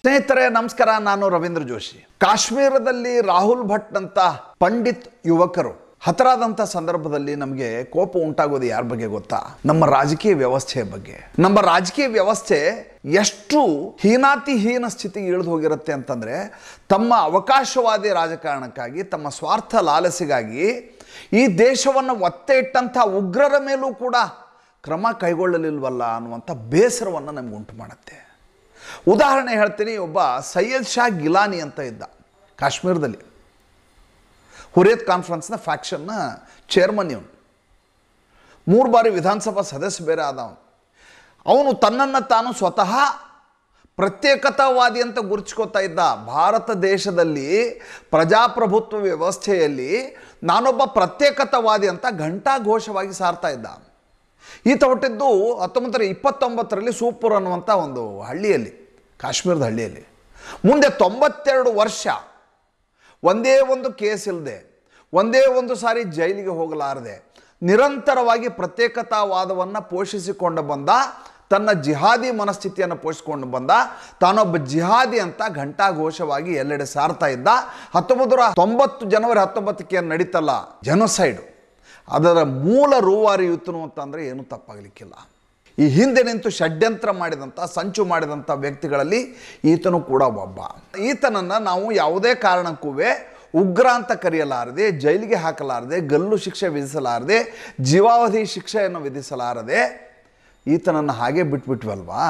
ಸ್ನೇಹಿತರೆ ನಮಸ್ಕಾರ ನಾನು ರವೀಂದ್ರ ಜೋಶಿ ಕಾಶ್ಮೀರದಲ್ಲಿ ರಾಹುಲ್ ಭಟ್ ಅಂತ ಪಂಡಿತ್ ಯುವಕರು ಹತರಾದಂಥ ಸಂದರ್ಭದಲ್ಲಿ ನಮಗೆ ಕೋಪ ಉಂಟಾಗೋದು ಯಾರ ಬಗ್ಗೆ ಗೊತ್ತಾ ನಮ್ಮ ರಾಜಕೀಯ ವ್ಯವಸ್ಥೆಯ ಬಗ್ಗೆ ನಮ್ಮ ರಾಜಕೀಯ ವ್ಯವಸ್ಥೆ ಎಷ್ಟು ಹೀನಾತಿಹೀನ ಸ್ಥಿತಿಗೆ ಇಳಿದು ಹೋಗಿರುತ್ತೆ ಅಂತಂದರೆ ತಮ್ಮ ಅವಕಾಶವಾದಿ ರಾಜಕಾರಣಕ್ಕಾಗಿ ತಮ್ಮ ಸ್ವಾರ್ಥ ಲಾಲಸಿಗಾಗಿ ಈ ದೇಶವನ್ನು ಒತ್ತೆ ಇಟ್ಟಂಥ ಉಗ್ರರ ಮೇಲೂ ಕೂಡ ಕ್ರಮ ಕೈಗೊಳ್ಳಲಿಲ್ವಲ್ಲ ಅನ್ನುವಂಥ ಬೇಸರವನ್ನು ನಮ್ಗೆ ಉಂಟು ಮಾಡುತ್ತೆ ಉದಾಹರಣೆ ಹೇಳ್ತೀನಿ ಒಬ್ಬ ಸೈಯದ್ ಶಾ ಗಿಲಾನಿ ಅಂತ ಇದ್ದ ಕಾಶ್ಮೀರದಲ್ಲಿ ಹುರಿಯತ್ ಕಾನ್ಫರೆನ್ಸ್ನ ಫ್ಯಾಕ್ಷನ್ನ ಚೇರ್ಮನ್ ಇವನು ಮೂರು ಬಾರಿ ವಿಧಾನಸಭಾ ಸದಸ್ಯ ಬೇರೆ ಆದವನು ಅವನು ತನ್ನನ್ನು ತಾನು ಸ್ವತಃ ಪ್ರತ್ಯೇಕತಾವಾದಿ ಅಂತ ಗುರುತಿಸ್ಕೋತಾ ಇದ್ದ ಭಾರತ ದೇಶದಲ್ಲಿ ಪ್ರಜಾಪ್ರಭುತ್ವ ವ್ಯವಸ್ಥೆಯಲ್ಲಿ ನಾನೊಬ್ಬ ಪ್ರತ್ಯೇಕತಾವಾದಿ ಅಂತ ಘಂಟಾಘೋಷವಾಗಿ ಸಾರ್ತಾ ಇದ್ದ ಈತ ಹುಟ್ಟಿದ್ದು ಹತ್ತೊಂಬತ್ತರ ಇಪ್ಪತ್ತೊಂಬತ್ತರಲ್ಲಿ ಸೂಪುರ್ ಅನ್ನುವಂಥ ಒಂದು ಹಳ್ಳಿಯಲ್ಲಿ ಕಾಶ್ಮೀರದ ಹಳ್ಳಿಯಲ್ಲಿ ಮುಂದೆ ತೊಂಬತ್ತೆರಡು ವರ್ಷ ಒಂದೇ ಒಂದು ಕೇಸ್ ಇಲ್ಲದೆ ಒಂದೇ ಒಂದು ಸಾರಿ ಜೈಲಿಗೆ ಹೋಗಲಾರದೆ ನಿರಂತರವಾಗಿ ಪ್ರತ್ಯೇಕತಾವಾದವನ್ನು ಪೋಷಿಸಿಕೊಂಡು ಬಂದ ತನ್ನ ಜಿಹಾದಿ ಮನಸ್ಥಿತಿಯನ್ನು ಪೋಷಿಸಿಕೊಂಡು ಬಂದ ತಾನೊಬ್ಬ ಜಿಹಾದಿ ಅಂತ ಘಂಟಾಘೋಷವಾಗಿ ಎಲ್ಲೆಡೆ ಸಾರ್ತಾ ಇದ್ದ ಹತ್ತೊಂಬತ್ತು ನೂರ ತೊಂಬತ್ತು ಜನವರಿ ಹತ್ತೊಂಬತ್ತಕ್ಕೆ ನಡೀತಲ್ಲ ಜನಸೈಡು ಅದರ ಮೂಲ ರೂವಾರಿ ಅಂತ ಅಂತಂದರೆ ಏನೂ ತಪ್ಪಾಗಲಿಕ್ಕಿಲ್ಲ ಈ ಹಿಂದೆ ನಿಂತು ಷಡ್ಯಂತ್ರ ಮಾಡಿದಂಥ ಸಂಚು ಮಾಡಿದಂಥ ವ್ಯಕ್ತಿಗಳಲ್ಲಿ ಈತನು ಕೂಡ ಒಬ್ಬ ಈತನನ್ನು ನಾವು ಯಾವುದೇ ಕಾರಣಕ್ಕೂ ಉಗ್ರ ಅಂತ ಕರೆಯಲಾರದೆ ಜೈಲಿಗೆ ಹಾಕಲಾರದೆ ಗಲ್ಲು ಶಿಕ್ಷೆ ವಿಧಿಸಲಾರದೆ ಜೀವಾವಧಿ ಶಿಕ್ಷೆಯನ್ನು ವಿಧಿಸಲಾರದೆ ಈತನನ್ನು ಹಾಗೆ ಬಿಟ್ಬಿಟ್ವಲ್ವಾ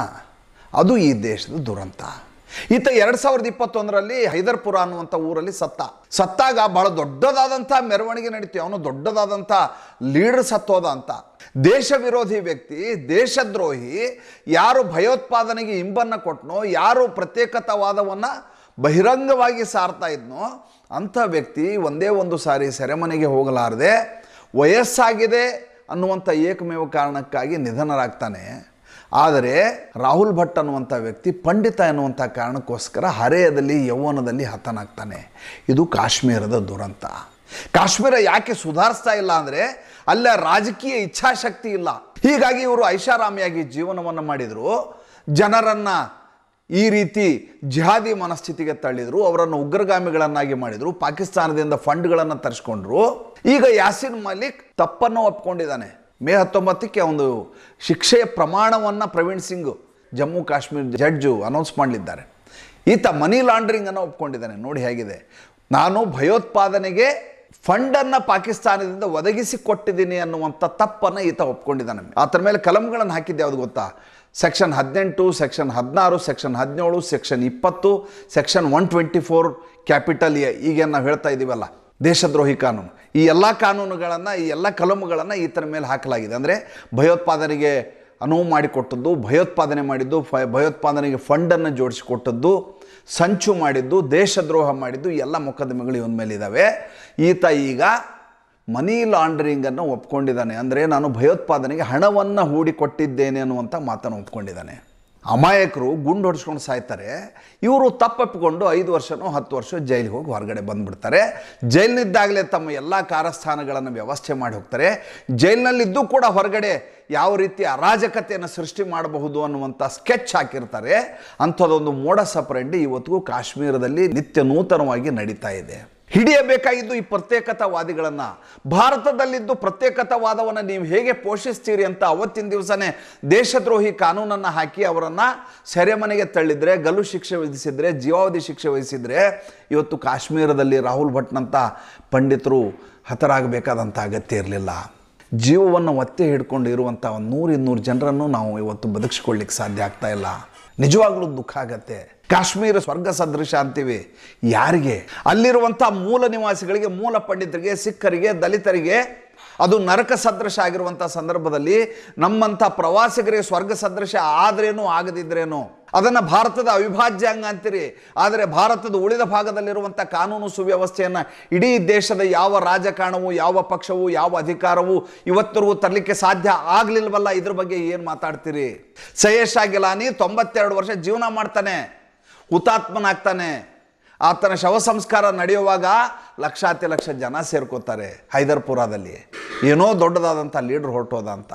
ಅದು ಈ ದೇಶದ ದುರಂತ ಈತ ಎರಡು ಸಾವಿರದ ಇಪ್ಪತ್ತೊಂದರಲ್ಲಿ ಹೈದರ್ಪುರ ಅನ್ನುವಂಥ ಊರಲ್ಲಿ ಸತ್ತ ಸತ್ತಾಗ ಬಹಳ ದೊಡ್ಡದಾದಂಥ ಮೆರವಣಿಗೆ ನಡೀತು ಅವನು ದೊಡ್ಡದಾದಂಥ ಲೀಡರ್ ಸತ್ತೋದ ಅಂತ ದೇಶ ವಿರೋಧಿ ವ್ಯಕ್ತಿ ದೇಶದ್ರೋಹಿ ಯಾರು ಭಯೋತ್ಪಾದನೆಗೆ ಇಂಬನ್ನು ಕೊಟ್ಟನೋ ಯಾರು ಪ್ರತ್ಯೇಕತಾವಾದವನ್ನು ಬಹಿರಂಗವಾಗಿ ಸಾರ್ತಾ ಇದ್ನೋ ಅಂಥ ವ್ಯಕ್ತಿ ಒಂದೇ ಒಂದು ಸಾರಿ ಸೆರೆಮನೆಗೆ ಹೋಗಲಾರದೆ ವಯಸ್ಸಾಗಿದೆ ಅನ್ನುವಂಥ ಏಕಮೇವ ಕಾರಣಕ್ಕಾಗಿ ನಿಧನರಾಗ್ತಾನೆ ಆದರೆ ರಾಹುಲ್ ಭಟ್ ಅನ್ನುವಂಥ ವ್ಯಕ್ತಿ ಪಂಡಿತ ಎನ್ನುವಂಥ ಕಾರಣಕ್ಕೋಸ್ಕರ ಹರೆಯದಲ್ಲಿ ಯೌವನದಲ್ಲಿ ಹತನಾಗ್ತಾನೆ ಇದು ಕಾಶ್ಮೀರದ ದುರಂತ ಕಾಶ್ಮೀರ ಯಾಕೆ ಸುಧಾರಿಸ್ತಾ ಇಲ್ಲ ಅಂದರೆ ಅಲ್ಲ ರಾಜಕೀಯ ಇಚ್ಛಾಶಕ್ತಿ ಇಲ್ಲ ಹೀಗಾಗಿ ಇವರು ಐಷಾರಾಮಿಯಾಗಿ ಜೀವನವನ್ನು ಮಾಡಿದರು ಜನರನ್ನು ಈ ರೀತಿ ಜಿಹಾದಿ ಮನಸ್ಥಿತಿಗೆ ತಳ್ಳಿದರು ಅವರನ್ನು ಉಗ್ರಗಾಮಿಗಳನ್ನಾಗಿ ಮಾಡಿದರು ಪಾಕಿಸ್ತಾನದಿಂದ ಫಂಡ್ಗಳನ್ನು ತರಿಸ್ಕೊಂಡ್ರು ಈಗ ಯಾಸಿನ್ ಮಲಿಕ್ ತಪ್ಪನ್ನು ಒಪ್ಕೊಂಡಿದ್ದಾನೆ ಮೇ ಹತ್ತೊಂಬತ್ತಕ್ಕೆ ಒಂದು ಶಿಕ್ಷೆಯ ಪ್ರಮಾಣವನ್ನು ಪ್ರವೀಣ್ ಸಿಂಗ್ ಜಮ್ಮು ಕಾಶ್ಮೀರ ಜಡ್ಜು ಅನೌನ್ಸ್ ಮಾಡಲಿದ್ದಾರೆ ಈತ ಮನಿ ಲಾಂಡ್ರಿಂಗನ್ನು ಒಪ್ಕೊಂಡಿದ್ದಾನೆ ನೋಡಿ ಹೇಗಿದೆ ನಾನು ಭಯೋತ್ಪಾದನೆಗೆ ಫಂಡನ್ನು ಪಾಕಿಸ್ತಾನದಿಂದ ಒದಗಿಸಿಕೊಟ್ಟಿದ್ದೀನಿ ಅನ್ನುವಂಥ ತಪ್ಪನ್ನು ಈತ ಒಪ್ಕೊಂಡಿದ್ದಾನೆ ಆತನ ಮೇಲೆ ಕಲಂಗಳನ್ನು ಹಾಕಿದ್ದೆ ಯಾವುದು ಗೊತ್ತಾ ಸೆಕ್ಷನ್ ಹದಿನೆಂಟು ಸೆಕ್ಷನ್ ಹದಿನಾರು ಸೆಕ್ಷನ್ ಹದಿನೇಳು ಸೆಕ್ಷನ್ ಇಪ್ಪತ್ತು section one twenty four capital ಈಗೇನು ನಾವು ಹೇಳ್ತಾ ಇದ್ದೀವಲ್ಲ ದೇಶದ್ರೋಹಿ ಕಾನೂನು ಈ ಎಲ್ಲ ಕಾನೂನುಗಳನ್ನು ಈ ಎಲ್ಲ ಕಲಮುಗಳನ್ನು ಈತನ ಮೇಲೆ ಹಾಕಲಾಗಿದೆ ಅಂದರೆ ಭಯೋತ್ಪಾದನೆಗೆ ಅನುವು ಮಾಡಿಕೊಟ್ಟದ್ದು ಭಯೋತ್ಪಾದನೆ ಮಾಡಿದ್ದು ಫ ಭಯೋತ್ಪಾದನೆಗೆ ಫಂಡನ್ನು ಜೋಡಿಸಿಕೊಟ್ಟದ್ದು ಸಂಚು ಮಾಡಿದ್ದು ದೇಶದ್ರೋಹ ಮಾಡಿದ್ದು ಎಲ್ಲ ಮೊಕದ್ದಮೆಗಳು ಇವನ ಮೇಲೆ ಇದ್ದಾವೆ ಈತ ಈಗ ಮನಿ ಲಾಂಡ್ರಿಂಗನ್ನು ಒಪ್ಕೊಂಡಿದ್ದಾನೆ ಅಂದರೆ ನಾನು ಭಯೋತ್ಪಾದನೆಗೆ ಹಣವನ್ನು ಹೂಡಿಕೊಟ್ಟಿದ್ದೇನೆ ಅನ್ನುವಂಥ ಮಾತನ್ನು ಒಪ್ಕೊಂಡಿದ್ದಾನೆ ಅಮಾಯಕರು ಗುಂಡು ಹೊಡೆಸ್ಕೊಂಡು ಸಾಯ್ತಾರೆ ಇವರು ತಪ್ಪಿಕೊಂಡು ಐದು ವರ್ಷನೋ ಹತ್ತು ವರ್ಷ ಜೈಲಿಗೆ ಹೋಗಿ ಹೊರಗಡೆ ಬಂದುಬಿಡ್ತಾರೆ ಜೈಲಿನಿದ್ದಾಗಲೇ ತಮ್ಮ ಎಲ್ಲ ಕಾರಸ್ಥಾನಗಳನ್ನು ವ್ಯವಸ್ಥೆ ಮಾಡಿ ಹೋಗ್ತಾರೆ ಜೈಲಿನಲ್ಲಿದ್ದು ಕೂಡ ಹೊರಗಡೆ ಯಾವ ರೀತಿ ಅರಾಜಕತೆಯನ್ನು ಸೃಷ್ಟಿ ಮಾಡಬಹುದು ಅನ್ನುವಂಥ ಸ್ಕೆಚ್ ಹಾಕಿರ್ತಾರೆ ಅಂಥದ್ದೊಂದು ಮೋಡ ಸಪ್ರೆಂಡಿ ಇವತ್ತಿಗೂ ಕಾಶ್ಮೀರದಲ್ಲಿ ನಿತ್ಯ ನೂತನವಾಗಿ ನಡೀತಾ ಇದೆ ಹಿಡಿಯಬೇಕಾಗಿದ್ದು ಈ ಪ್ರತ್ಯೇಕತಾವಾದಿಗಳನ್ನು ಭಾರತದಲ್ಲಿದ್ದು ಪ್ರತ್ಯೇಕತಾವಾದವನ್ನು ನೀವು ಹೇಗೆ ಪೋಷಿಸ್ತೀರಿ ಅಂತ ಅವತ್ತಿನ ದಿವಸನೇ ದೇಶದ್ರೋಹಿ ಕಾನೂನನ್ನು ಹಾಕಿ ಅವರನ್ನು ಸೆರೆಮನೆಗೆ ತಳ್ಳಿದರೆ ಗಲ್ಲು ಶಿಕ್ಷೆ ವಿಧಿಸಿದರೆ ಜೀವಾವಧಿ ಶಿಕ್ಷೆ ವಹಿಸಿದರೆ ಇವತ್ತು ಕಾಶ್ಮೀರದಲ್ಲಿ ರಾಹುಲ್ ಭಟ್ನಂಥ ಪಂಡಿತರು ಹತರಾಗಬೇಕಾದಂಥ ಅಗತ್ಯ ಇರಲಿಲ್ಲ ಜೀವವನ್ನು ಒತ್ತೆ ಹಿಡ್ಕೊಂಡು ಇರುವಂಥ ಒಂದು ನೂರು ಜನರನ್ನು ನಾವು ಇವತ್ತು ಬದುಕಿಸ್ಕೊಳ್ಳಿಕ್ಕೆ ಸಾಧ್ಯ ಆಗ್ತಾ ಇಲ್ಲ ನಿಜವಾಗ್ಲೂ ದುಃಖ ಆಗತ್ತೆ ಕಾಶ್ಮೀರ ಸ್ವರ್ಗ ಸದೃಶ ಅಂತೀವಿ ಯಾರಿಗೆ ಅಲ್ಲಿರುವಂಥ ಮೂಲ ನಿವಾಸಿಗಳಿಗೆ ಮೂಲ ಪಂಡಿತರಿಗೆ ಸಿಖ್ಖರಿಗೆ ದಲಿತರಿಗೆ ಅದು ನರಕ ಸದೃಶ ಆಗಿರುವಂಥ ಸಂದರ್ಭದಲ್ಲಿ ನಮ್ಮಂಥ ಪ್ರವಾಸಿಗರಿಗೆ ಸ್ವರ್ಗ ಸದೃಶ ಆದ್ರೇನು ಆಗದಿದ್ರೇನು ಅದನ್ನು ಭಾರತದ ಅವಿಭಾಜ್ಯ ಅಂಗ ಅಂತೀರಿ ಆದರೆ ಭಾರತದ ಉಳಿದ ಭಾಗದಲ್ಲಿರುವಂಥ ಕಾನೂನು ಸುವ್ಯವಸ್ಥೆಯನ್ನು ಇಡೀ ದೇಶದ ಯಾವ ರಾಜಕಾರಣವು ಯಾವ ಪಕ್ಷವು ಯಾವ ಅಧಿಕಾರವು ಇವತ್ತರವೂ ತರಲಿಕ್ಕೆ ಸಾಧ್ಯ ಆಗಲಿಲ್ವಲ್ಲ ಇದ್ರ ಬಗ್ಗೆ ಏನು ಮಾತಾಡ್ತೀರಿ ಸಯೇಶ ಗಿಲಾನಿ ತೊಂಬತ್ತೆರಡು ವರ್ಷ ಜೀವನ ಮಾಡ್ತಾನೆ ಹುತಾತ್ಮನಾಗ್ತಾನೆ ಆತನ ಶವ ಸಂಸ್ಕಾರ ನಡೆಯುವಾಗ ಲಕ್ಷಾತಿ ಲಕ್ಷ ಜನ ಸೇರ್ಕೋತಾರೆ ಹೈದರ್ಪುರದಲ್ಲಿ ಏನೋ ದೊಡ್ಡದಾದಂಥ ಲೀಡ್ರ್ ಹೊರಟೋದ ಅಂತ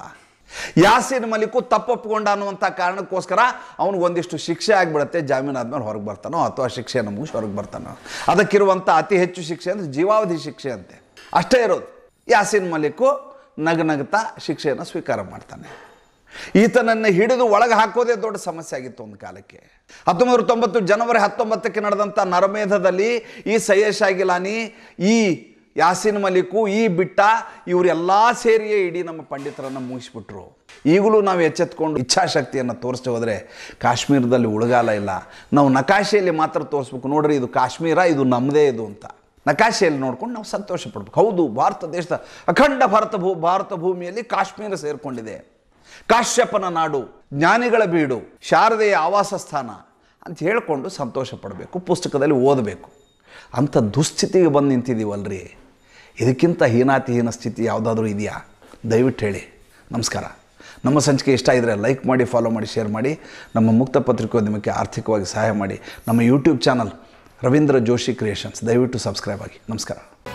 ಯಾಸೀನ್ ಮಲಿಕು ತಪ್ಪೊಪ್ಪಿಕೊಂಡ ಅನ್ನುವಂಥ ಕಾರಣಕ್ಕೋಸ್ಕರ ಅವನಿಗೆ ಒಂದಿಷ್ಟು ಶಿಕ್ಷೆ ಆಗಿಬಿಡುತ್ತೆ ಜಾಮೀನು ಆದಮೇಲೆ ಹೊರಗೆ ಬರ್ತಾನೋ ಅಥವಾ ಶಿಕ್ಷೆಯನ್ನು ಮುಗಿಸಿ ಹೊರಗೆ ಬರ್ತಾನೋ ಅದಕ್ಕಿರುವಂಥ ಅತಿ ಹೆಚ್ಚು ಶಿಕ್ಷೆ ಅಂದರೆ ಜೀವಾವಧಿ ಶಿಕ್ಷೆ ಅಂತೆ ಅಷ್ಟೇ ಇರೋದು ಯಾಸೀನ್ ಮಲಿಕು ನಗನಗ್ತಾ ಶಿಕ್ಷೆಯನ್ನು ಸ್ವೀಕಾರ ಮಾಡ್ತಾನೆ ಈತನನ್ನು ಹಿಡಿದು ಒಳಗೆ ಹಾಕೋದೇ ದೊಡ್ಡ ಸಮಸ್ಯೆ ಆಗಿತ್ತು ಒಂದು ಕಾಲಕ್ಕೆ ಹತ್ತೊಂಬತ್ತು ತೊಂಬತ್ತು ಜನವರಿ ಹತ್ತೊಂಬತ್ತಕ್ಕೆ ನಡೆದಂಥ ನರಮೇಧದಲ್ಲಿ ಈ ಸಯೇಶ್ ಆಗಿಲಾನಿ ಈ ಯಾಸಿನ್ ಮಲಿಕು ಈ ಬಿಟ್ಟ ಇವರೆಲ್ಲ ಸೇರಿಯೇ ಇಡೀ ನಮ್ಮ ಪಂಡಿತರನ್ನು ಮುಗಿಸ್ಬಿಟ್ರು ಈಗಲೂ ನಾವು ಎಚ್ಚೆತ್ಕೊಂಡು ಇಚ್ಛಾಶಕ್ತಿಯನ್ನು ತೋರಿಸ್ತಾ ಹೋದರೆ ಕಾಶ್ಮೀರದಲ್ಲಿ ಉಳಗಾಲ ಇಲ್ಲ ನಾವು ನಕಾಶೆಯಲ್ಲಿ ಮಾತ್ರ ತೋರಿಸ್ಬೇಕು ನೋಡ್ರಿ ಇದು ಕಾಶ್ಮೀರ ಇದು ನಮ್ಮದೇ ಇದು ಅಂತ ನಕಾಶೆಯಲ್ಲಿ ನೋಡ್ಕೊಂಡು ನಾವು ಸಂತೋಷ ಪಡ್ಬೇಕು ಹೌದು ಭಾರತ ದೇಶದ ಅಖಂಡ ಭಾರತ ಭೂ ಭಾರತ ಭೂಮಿಯಲ್ಲಿ ಕಾಶ್ಮೀರ ಸೇರಿಕೊಂಡಿದೆ ಕಾಶ್ಯಪನ ನಾಡು ಜ್ಞಾನಿಗಳ ಬೀಡು ಶಾರದೆಯ ಆವಾಸ ಸ್ಥಾನ ಅಂತ ಹೇಳಿಕೊಂಡು ಸಂತೋಷ ಪಡಬೇಕು ಪುಸ್ತಕದಲ್ಲಿ ಓದಬೇಕು ಅಂಥ ದುಸ್ಥಿತಿಗೆ ಬಂದು ನಿಂತಿದ್ದೀವಲ್ರಿ ಇದಕ್ಕಿಂತ ಹೀನಾತಿಹೀನ ಸ್ಥಿತಿ ಯಾವುದಾದ್ರೂ ಇದೆಯಾ ದಯವಿಟ್ಟು ಹೇಳಿ ನಮಸ್ಕಾರ ನಮ್ಮ ಸಂಚಿಕೆ ಇಷ್ಟ ಇದ್ದರೆ ಲೈಕ್ ಮಾಡಿ ಫಾಲೋ ಮಾಡಿ ಶೇರ್ ಮಾಡಿ ನಮ್ಮ ಮುಕ್ತ ಪತ್ರಿಕೋದ್ಯಮಕ್ಕೆ ಆರ್ಥಿಕವಾಗಿ ಸಹಾಯ ಮಾಡಿ ನಮ್ಮ YouTube channel Ravindra Joshi creations ದಯವಿಟ್ಟು ಸಬ್ಸ್ಕ್ರೈಬ್ ಆಗಿ ನಮಸ್ಕಾರ